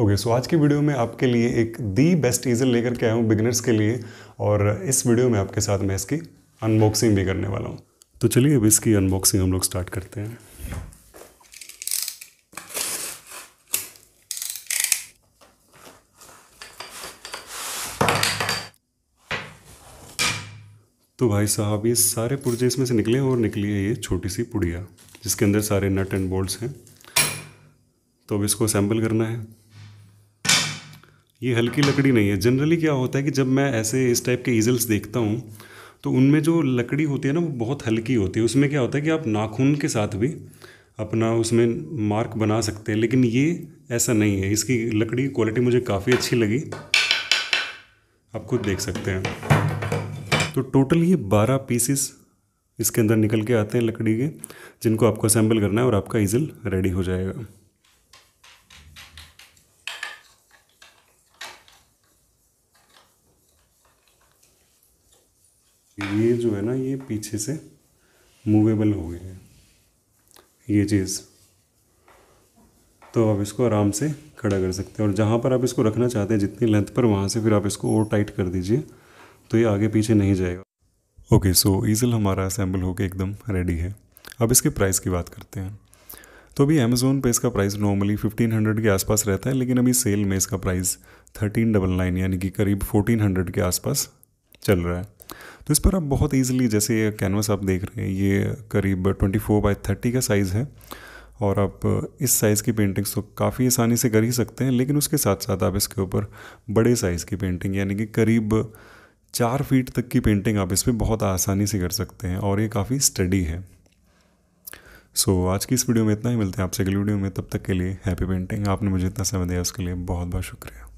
okay okay, सो so आज की video में आपके लिए एक दी बेस्ट ईजल लेकर के आया हूँ बिगिनर्स के लिए और इस वीडियो में आपके साथ मैं इसकी अनबॉक्सिंग भी करने वाला हूँ तो चलिए अब इसकी अनबॉक्सिंग हम लोग स्टार्ट करते हैं तो भाई साहब ये सारे पुर्जे इसमें से निकले और निकली है ये छोटी सी पुड़िया जिसके अंदर सारे नट एंड बोल्ट्स हैं तो अब इसको असेंबल करना है ये हल्की लकड़ी नहीं है जनरली क्या होता है कि जब मैं ऐसे इस टाइप के ईजल्स देखता हूँ तो उनमें जो लकड़ी होती है ना वो बहुत हल्की होती है उसमें क्या होता है कि आप नाखून के साथ भी अपना उसमें मार्क बना सकते हैं लेकिन ये ऐसा नहीं है इसकी लकड़ी की क्वालिटी मुझे काफ़ी अच्छी लगी आप खुद देख सकते हैं तो टोटल ये बारह पीसेस इसके अंदर निकल के आते हैं लकड़ी के जिनको आपको असेंबल करना है और आपका ईजल रेडी हो जाएगा ये जो है ना ये पीछे से मूवेबल हो गई है ये चीज़ तो आप इसको आराम से खड़ा कर सकते हैं और जहाँ पर आप इसको रखना चाहते हैं जितनी लेंथ पर वहाँ से फिर आप इसको और टाइट कर दीजिए तो ये आगे पीछे नहीं जाएगा ओके सो ईज़ल हमारा असेंबल होकर एकदम रेडी है अब इसके प्राइस की बात करते हैं तो अभी अमेज़ोन पे इसका प्राइस नॉर्मली 1500 के आसपास रहता है लेकिन अभी सेल में इसका प्राइस थर्टीन डबल नाइन यानी कि करीब 1400 के आसपास चल रहा है तो इस पर आप बहुत ईजिली जैसे ये कैनवस आप देख रहे हैं ये करीब ट्वेंटी फोर बाई थर्टी का साइज़ है और आप इस साइज़ की पेंटिंग्स तो काफ़ी आसानी से कर ही सकते हैं लेकिन उसके साथ साथ आप इसके ऊपर बड़े साइज़ की पेंटिंग यानी कि करीब चार फीट तक की पेंटिंग आप इस पर बहुत आसानी से कर सकते हैं और ये काफ़ी स्टडी है सो so, आज की इस वीडियो में इतना ही मिलते हैं आपसे अगली वीडियो में तब तक के लिए हैप्पी पेंटिंग आपने मुझे इतना समय दिया उसके लिए बहुत बहुत शुक्रिया